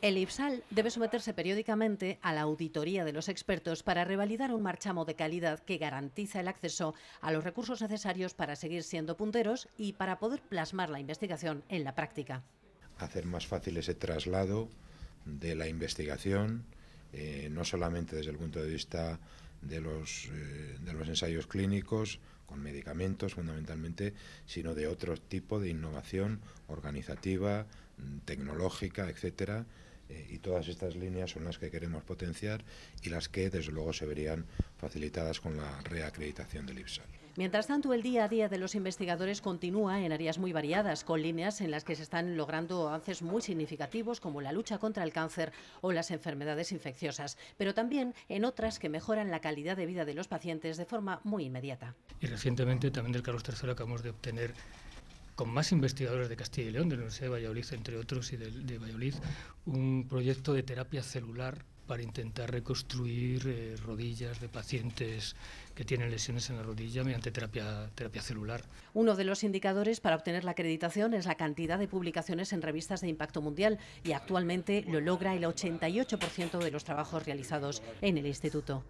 El IPSAL debe someterse periódicamente a la auditoría de los expertos para revalidar un marchamo de calidad que garantiza el acceso a los recursos necesarios para seguir siendo punteros y para poder plasmar la investigación en la práctica. Hacer más fácil ese traslado de la investigación, eh, no solamente desde el punto de vista eh, de los, ensayos clínicos, con medicamentos fundamentalmente, sino de otro tipo de innovación organizativa, tecnológica, etcétera eh, y todas estas líneas son las que queremos potenciar y las que, desde luego, se verían facilitadas con la reacreditación del IPSAL. Mientras tanto, el día a día de los investigadores continúa en áreas muy variadas, con líneas en las que se están logrando avances muy significativos, como la lucha contra el cáncer o las enfermedades infecciosas, pero también en otras que mejoran la calidad de vida de los pacientes de forma muy inmediata. Y recientemente también del Carlos III acabamos de obtener con más investigadores de Castilla y León, de la Universidad de Valladolid, entre otros, y de, Valladolid, un proyecto de terapia celular para intentar reconstruir eh, rodillas de pacientes que tienen lesiones en la rodilla mediante terapia, terapia celular. Uno de los indicadores para obtener la acreditación es la cantidad de publicaciones en revistas de impacto mundial y actualmente lo logra el 88% de los trabajos realizados en el instituto.